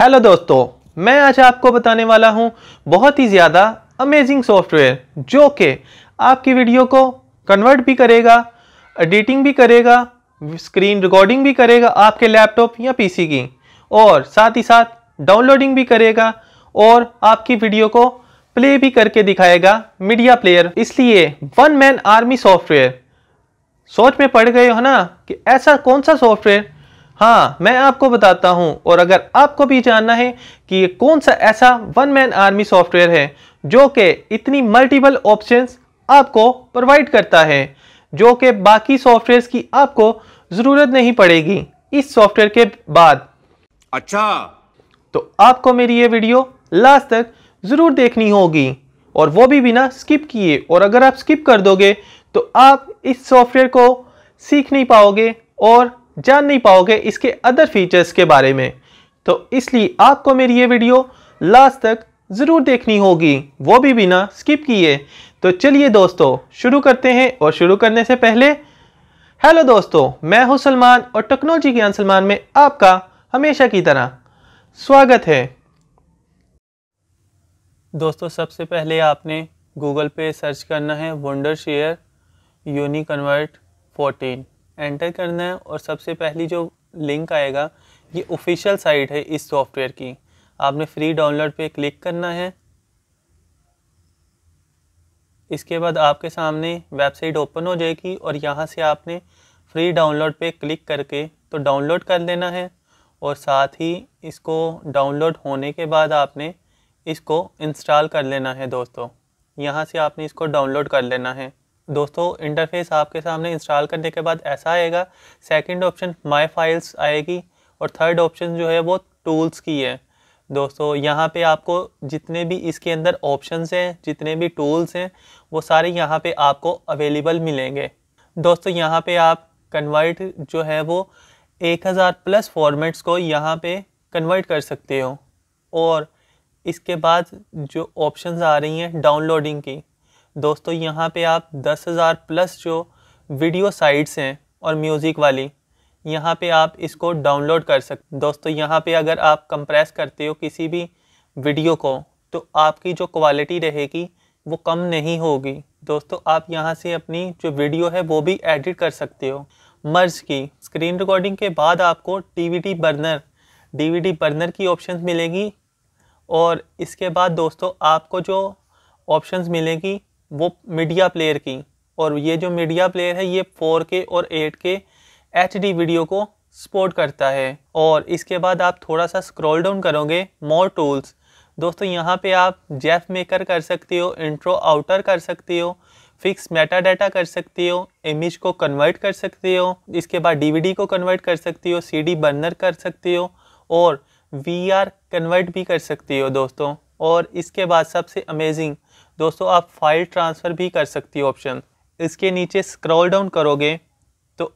hello दोस्तों मैं आज आपको बताने वाला हूं बहुत ही ज़्यादा अमेजिंग सॉफ्टवेयर जो कि आपकी वीडियो को कन्वर्ट भी करेगा एडिटिंग भी करेगा स्क्रीन रिकॉर्डिंग भी करेगा आपके लैपटॉप या पीसी की और साथ ही साथ डाउनलोडिंग भी करेगा और आपकी वीडियो को प्ले भी करके दिखाएगा मीडिया प्लेयर इसलिए वन मैन आर्मी सॉफ्टवेयर सोच में पड़ गए हो ना कि ऐसा कौन सा सॉफ्टवेयर हाँ मैं आपको बताता हूँ और अगर आपको भी जानना है कि ये कौन सा ऐसा वन मैन आर्मी सॉफ्टवेयर है जो कि इतनी मल्टीपल ऑप्शंस आपको प्रोवाइड करता है जो कि बाकी सॉफ्टवेयर की आपको ज़रूरत नहीं पड़ेगी इस सॉफ्टवेयर के बाद अच्छा तो आपको मेरी ये वीडियो लास्ट तक ज़रूर देखनी होगी और वो भी बिना स्किप किए और अगर आप स्किप कर दोगे तो आप इस सॉफ्टवेयर को सीख नहीं पाओगे और जान नहीं पाओगे इसके अदर फीचर्स के बारे में तो इसलिए आपको मेरी ये वीडियो लास्ट तक ज़रूर देखनी होगी वो भी बिना स्किप किए तो चलिए दोस्तों शुरू करते हैं और शुरू करने से पहले हेलो दोस्तों मैं हूं सलमान और टेक्नोलॉजी ज्ञान सलमान में आपका हमेशा की तरह स्वागत है दोस्तों सबसे पहले आपने गूगल पे सर्च करना है Wondershare UniConvert fourteen 14 enter करना है और सबसे पहली जो लिंक आएगा ये ऑफिशियल साइट है इस सॉफ्टवेयर की आपने फ्री डाउनलोड पे क्लिक करना है इसके बाद आपके सामने वेबसाइट ओपन हो जाएगी और यहाँ से आपने फ्री डाउनलोड पे क्लिक करके तो डाउनलोड कर लेना है और साथ ही इसको डाउनलोड होने के बाद आपने इसको इंस्टॉल कर लेना है दोस्तों यहाँ से आपने इसको डाउनलोड कर लेना है दोस्तों इंटरफेस आपके सामने इंस्टॉल करने के बाद ऐसा आएगा सेकंड ऑप्शन माय फाइल्स आएगी और थर्ड ऑप्शन जो है वो टूल्स की है दोस्तों यहाँ पे आपको जितने भी इसके अंदर ऑप्शंस हैं जितने भी टूल्स हैं वो सारे यहाँ पे आपको अवेलेबल मिलेंगे दोस्तों यहाँ पे आप कन्वर्ट जो है वो 1000 प्लस फॉर्मेट्स को यहाँ पे कन्वर्ट कर सकते हो और इसके बाद जो ऑप्शंस आ रही हैं डाउनलोडिंग की दोस्तों यहाँ पे आप दस हज़ार प्लस जो वीडियो साइट्स हैं और म्यूज़िक वाली यहाँ पे आप इसको डाउनलोड कर सकते दोस्तों यहाँ पे अगर आप कंप्रेस करते हो किसी भी वीडियो को तो आपकी जो क्वालिटी रहेगी वो कम नहीं होगी दोस्तों आप यहाँ से अपनी जो वीडियो है वो भी एडिट कर सकते हो मर्ज की स्क्रीन रिकॉर्डिंग के बाद आपको डी बर्नर डी बर्नर की ऑप्शन मिलेगी और इसके बाद दोस्तों आपको जो ऑप्शंस मिलेगी वो मीडिया प्लेयर की और ये जो मीडिया प्लेयर है ये 4K और 8K HD वीडियो को सपोर्ट करता है और इसके बाद आप थोड़ा सा स्क्रॉल डाउन करोगे मोर टूल्स दोस्तों यहाँ पे आप जेफ मेकर कर सकते हो इंट्रो आउटर कर सकते हो फिक्स मेटा डाटा कर सकते हो इमेज को कन्वर्ट कर सकते हो इसके बाद डीवीडी को कन्वर्ट कर सकते हो सीडी बर्नर कर सकते हो और वीआर कन्वर्ट भी कर सकते हो दोस्तों और इसके बाद सबसे अमेजिंग दोस्तों आप फाइल ट्रांसफ़र भी कर सकती हो ऑप्शन इसके नीचे स्क्रॉल डाउन करोगे तो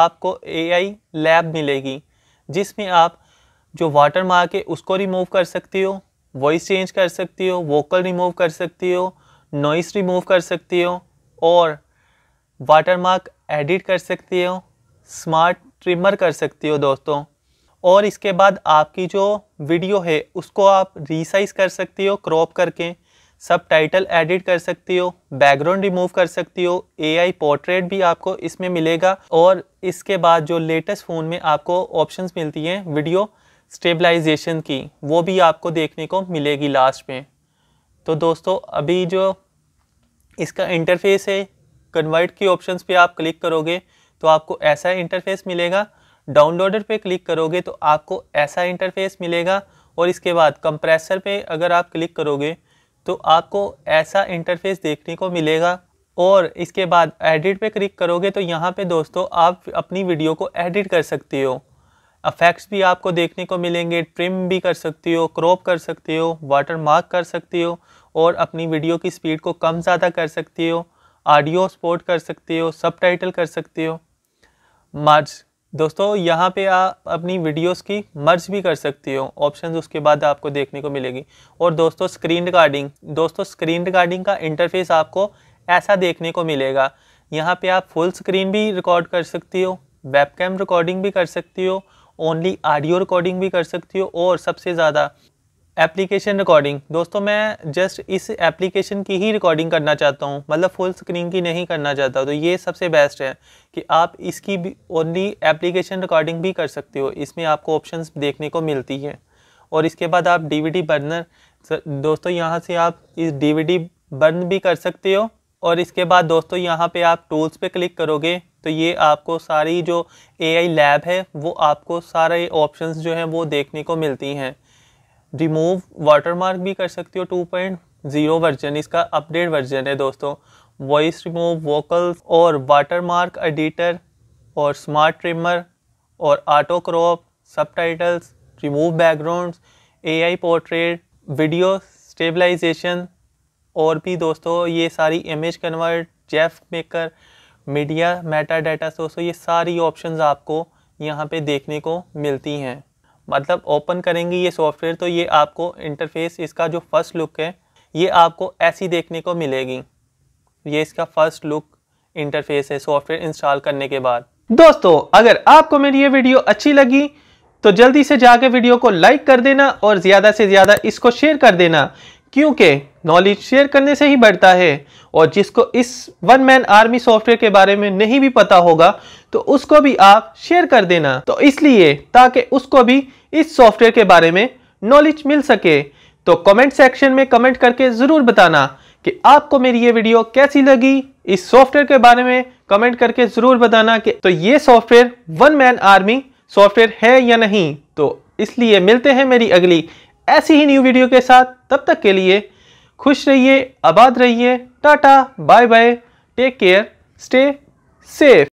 आपको एआई लैब मिलेगी जिसमें आप जो वाटर मार्क है उसको रिमूव कर सकती हो वॉइस चेंज कर सकती हो वोकल रिमूव कर सकती हो नॉइस रिमूव कर सकती हो और वाटर मार्क एडिट कर सकती हो स्मार्ट ट्रिमर कर सकती हो दोस्तों और इसके बाद आपकी जो वीडियो है उसको आप रिसाइज कर सकती हो क्रॉप करके सब टाइटल एडिट कर सकती हो बैकग्राउंड रिमूव कर सकती हो एआई पोर्ट्रेट भी आपको इसमें मिलेगा और इसके बाद जो लेटेस्ट फ़ोन में आपको ऑप्शंस मिलती हैं वीडियो स्टेबलाइजेशन की वो भी आपको देखने को मिलेगी लास्ट में तो दोस्तों अभी जो इसका इंटरफेस है कन्वर्ट की ऑप्शंस पे आप क्लिक करोगे तो आपको ऐसा इंटरफेस मिलेगा डाउनलोडर पे क्लिक करोगे तो आपको ऐसा इंटरफेस मिलेगा और इसके बाद कंप्रेसर पे अगर आप क्लिक करोगे तो आपको ऐसा इंटरफेस देखने को मिलेगा और इसके बाद एडिट पे क्लिक करोगे तो यहाँ पे दोस्तों आप अपनी वीडियो को एडिट कर सकते हो अफेक्ट्स भी आपको देखने को मिलेंगे ट्रिम भी कर सकते हो क्रॉप कर सकते हो वाटर मार्क कर सकते हो और अपनी वीडियो की स्पीड को कम ज़्यादा कर सकते हो ऑडियो सपोर्ट कर सकते हो सब कर सकते हो मार्च दोस्तों यहाँ पे आप अपनी वीडियोस की मर्ज भी कर सकती हो ऑप्शंस उसके बाद आपको देखने को मिलेगी और दोस्तों स्क्रीन रिकॉर्डिंग दोस्तों स्क्रीन रिकॉर्डिंग का इंटरफेस आपको ऐसा देखने को मिलेगा यहाँ पे आप फुल स्क्रीन भी रिकॉर्ड कर सकती हो वेबकैम रिकॉर्डिंग भी कर सकती हो ओनली ऑडियो रिकॉर्डिंग भी कर सकती हो और सबसे ज़्यादा एप्लीकेशन रिकॉर्डिंग दोस्तों मैं जस्ट इस एप्लीकेशन की ही रिकॉर्डिंग करना चाहता हूँ मतलब फुल स्क्रीन की नहीं करना चाहता तो ये सबसे बेस्ट है कि आप इसकी भी ओनली एप्लीकेशन रिकॉर्डिंग भी कर सकते हो इसमें आपको ऑप्शंस देखने को मिलती है और इसके बाद आप डीवीडी बर्नर दोस्तों यहाँ से आप इस डी बर्न भी कर सकते हो और इसके बाद दोस्तों यहाँ पे आप टूल्स पे क्लिक करोगे तो ये आपको सारी जो आई लैब है वो आपको सारे ऑप्शन जो हैं वो देखने को मिलती हैं रिमूव वाटरमार्क भी कर सकते हो टू पॉइंट ज़ीरो वर्जन इसका अपडेट वर्जन है दोस्तों वॉइस रिमूव वोकल और वाटरमार्क एडिटर और स्मार्ट ट्रिमर और auto crop subtitles remove backgrounds AI portrait video stabilization और भी दोस्तों ये सारी image convert GIF maker media meta data दोस्तों ये सारी ऑप्शंस आपको यहाँ पे देखने को मिलती हैं मतलब ओपन करेंगे ये सॉफ्टवेयर तो ये आपको इंटरफेस इसका जो फर्स्ट लुक है ये आपको ऐसी देखने को मिलेगी ये इसका फर्स्ट लुक इंटरफेस है सॉफ्टवेयर इंस्टॉल करने के बाद दोस्तों अगर आपको मेरी ये वीडियो अच्छी लगी तो जल्दी से जाके वीडियो को लाइक कर देना और ज़्यादा से ज़्यादा इसको शेयर कर देना क्योंकि नॉलेज शेयर करने से ही बढ़ता है और जिसको इस वन मैन आर्मी सॉफ्टवेयर के बारे में नहीं भी पता होगा तो उसको भी आप शेयर कर देना तो इसलिए ताकि उसको भी इस सॉफ्टवेयर के बारे में नॉलेज मिल सके तो कमेंट सेक्शन में कमेंट करके ज़रूर बताना कि आपको मेरी ये वीडियो कैसी लगी इस सॉफ्टवेयर के बारे में कमेंट करके ज़रूर बताना कि तो ये software one man army software है या नहीं तो इसलिए मिलते हैं मेरी अगली ऐसी ही न्यू वीडियो के साथ तब तक के लिए खुश रहिए आबाद रहिए ta-ta bye bye take care stay safe